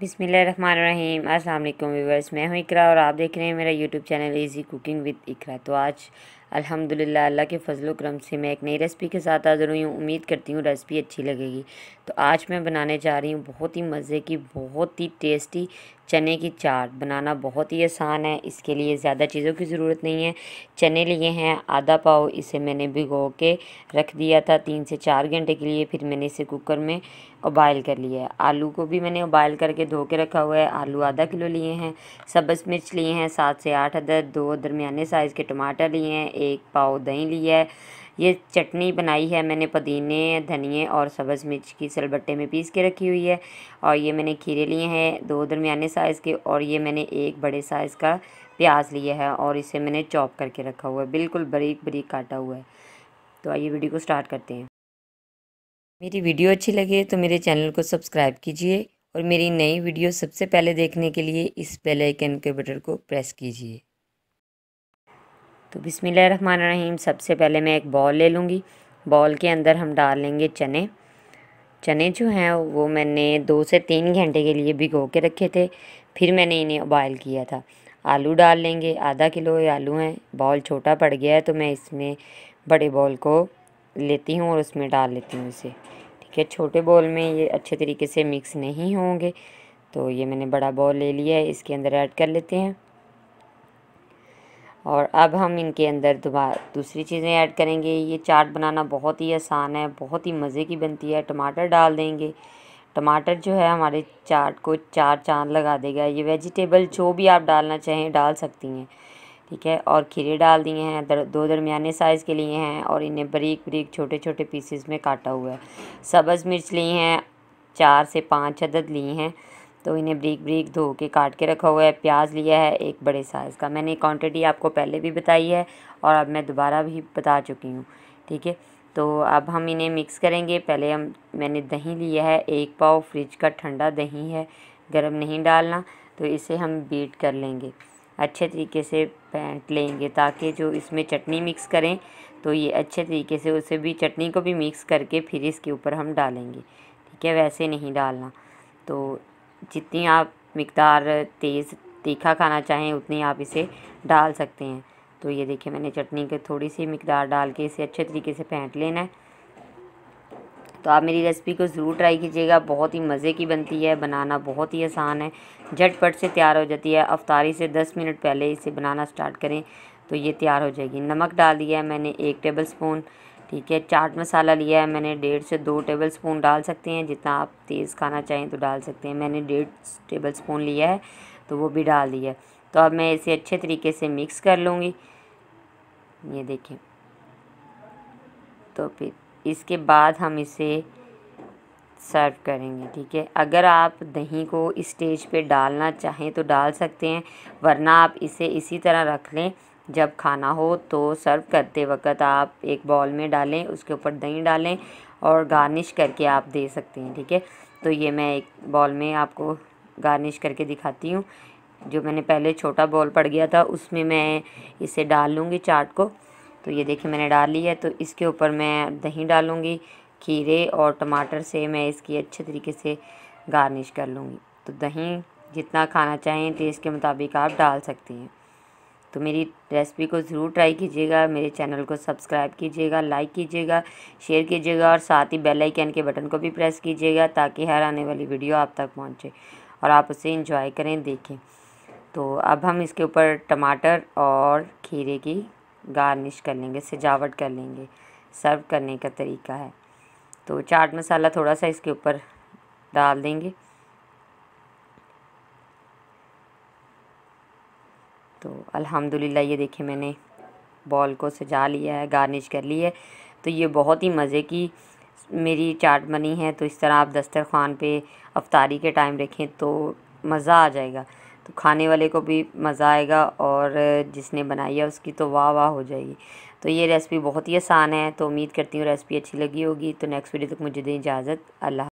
बिसमीम रहीम वालेकुम व्यूवर्स मैं हूँ इकरा और आप देख रहे हैं मेरा YouTube channel easy cooking with Iqra तो आज अल्हम्दुलिल्लाह अल्लाह के फजल करम से मैं एक नई रेसिपी के साथ हाज़िर हुई हूँ उम्मीद करती हूँ रेसिपी अच्छी लगेगी तो आज मैं बनाने जा रही हूँ बहुत ही मज़े की बहुत ही टेस्टी चने की चाट बनाना बहुत ही आसान है इसके लिए ज़्यादा चीज़ों की ज़रूरत नहीं है चने लिए हैं आधा पाव इसे मैंने भिगो के रख दिया था तीन से चार घंटे के लिए फिर मैंने इसे कुकर में उबाइल कर लिया है आलू को भी मैंने उबाइल करके धो के रखा हुआ है आलू आधा किलो लिए हैं सब्ज़ मिर्च लिए हैं सात से आठ अदर दो दरमियाने साइज़ के टमाटर लिए हैं एक पाव दही लिया है ये चटनी बनाई है मैंने पुदीने धनिए और सब्ज़ मिर्च की सलबट्टे में पीस के रखी हुई है और ये मैंने खीरे लिए हैं दो दरमियाने साइज़ के और ये मैंने एक बड़े साइज़ का प्याज लिया है और इसे मैंने चॉप करके रखा हुआ है बिल्कुल बरीक बरीक काटा हुआ है तो आइए वीडियो को स्टार्ट करते हैं मेरी वीडियो अच्छी लगे तो मेरे चैनल को सब्सक्राइब कीजिए और मेरी नई वीडियो सबसे पहले देखने के लिए इस बेल आइकन के बटन को प्रेस कीजिए तो रहीम सबसे पहले मैं एक बॉल ले लूँगी बॉल के अंदर हम डाल लेंगे चने चने जो हैं वो मैंने दो से तीन घंटे के लिए भिगो के रखे थे फिर मैंने इन्हें बॉयल किया था आलू डाल लेंगे आधा किलो ये आलू हैं बॉल छोटा पड़ गया है तो मैं इसमें बड़े बॉल को लेती हूँ और उसमें डाल लेती हूँ इसे ठीक है छोटे बॉल में ये अच्छे तरीके से मिक्स नहीं होंगे तो ये मैंने बड़ा बॉल ले लिया है इसके अंदर ऐड कर लेते हैं और अब हम इनके अंदर दोबारा दूसरी चीज़ें ऐड करेंगे ये चाट बनाना बहुत ही आसान है बहुत ही मज़े की बनती है टमाटर डाल देंगे टमाटर जो है हमारे चाट को चार चांद लगा देगा ये वेजिटेबल जो भी आप डालना चाहें डाल सकती हैं ठीक है और खीरे डाल दिए हैं दर, दो दरमियाने साइज़ के लिए हैं और इन्हें बरीक बरीक छोटे छोटे पीसेस में काटा हुआ है सब्ज़ मिर्च ली हैं चार से पाँच अदद ली हैं तो इन्हें ब्रीक ब्रीक धो के काट के रखा हुआ है प्याज लिया है एक बड़े साइज़ का मैंने क्वांटिटी आपको पहले भी बताई है और अब मैं दोबारा भी बता चुकी हूँ ठीक है तो अब हम इन्हें मिक्स करेंगे पहले हम मैंने दही लिया है एक पाव फ्रिज का ठंडा दही है गर्म नहीं डालना तो इसे हम बीट कर लेंगे अच्छे तरीके से पैंट लेंगे ताकि जो इसमें चटनी मिक्स करें तो ये अच्छे तरीके से उसे भी चटनी को भी मिक्स करके फिर इसके ऊपर हम डालेंगे ठीक है वैसे नहीं डालना तो जितनी आप मकदार तेज़ तीखा खाना चाहें उतनी आप इसे डाल सकते हैं तो ये देखिए मैंने चटनी के थोड़ी सी मकदार डाल के इसे अच्छे तरीके से फेंट लेना है तो आप मेरी रेसिपी को ज़रूर ट्राई कीजिएगा बहुत ही मज़े की बनती है बनाना बहुत ही आसान है झटपट से तैयार हो जाती है अफ्तारी से दस मिनट पहले इसे बनाना स्टार्ट करें तो ये तैयार हो जाएगी नमक डाल दिया है मैंने एक टेबल स्पून ठीक है चाट मसाला लिया है मैंने डेढ़ से दो टेबल स्पून डाल सकते हैं जितना आप तेज़ खाना चाहें तो डाल सकते हैं मैंने डेढ़ टेबल स्पून लिया है तो वो भी डाल दिया तो अब मैं इसे अच्छे तरीके से मिक्स कर लूँगी ये देखिए तो फिर इसके बाद हम इसे सर्व करेंगे ठीक है अगर आप दही को स्टेज पे डालना चाहें तो डाल सकते हैं वरना आप इसे इसी तरह रख लें जब खाना हो तो सर्व करते वक्त आप एक बॉल में डालें उसके ऊपर दही डालें और गार्निश करके आप दे सकते हैं ठीक है तो ये मैं एक बॉल में आपको गार्निश करके दिखाती हूँ जो मैंने पहले छोटा बॉल पड़ गया था उसमें मैं इसे डाल लूँगी चाट को तो ये देखिए मैंने डाल ली है तो इसके ऊपर मैं दही डालूँगी खीरे और टमाटर से मैं इसकी अच्छे तरीके से गार्निश कर लूँगी तो दही जितना खाना चाहें टेस्ट के मुताबिक आप डाल सकती हैं तो मेरी रेसिपी को ज़रूर ट्राई कीजिएगा मेरे चैनल को सब्सक्राइब कीजिएगा लाइक कीजिएगा शेयर कीजिएगा और साथ ही बेल आइकन के बटन को भी प्रेस कीजिएगा ताकि हर आने वाली वीडियो आप तक पहुंचे और आप उसे इंजॉय करें देखें तो अब हम इसके ऊपर टमाटर और खीरे की गार्निश कर लेंगे सजावट कर लेंगे सर्व करने का तरीका है तो चाट मसाला थोड़ा सा इसके ऊपर डाल देंगे तो अल्हम्दुलिल्लाह ये देखिए मैंने बॉल को सजा लिया है गार्निश कर ली है तो ये बहुत ही मज़े की मेरी चाट बनी है तो इस तरह आप दस्तरखान पे अफ्तारी के टाइम रखें तो मज़ा आ जाएगा तो खाने वाले को भी मज़ा आएगा और जिसने बनाई है उसकी तो वाह वाह हो जाएगी तो ये रेसिपी बहुत ही आसान है तो उम्मीद करती हूँ रेसिपी अच्छी लगी होगी तो नेक्स्ट वीडियो तक मुझे दें इजाज़त अल्लाह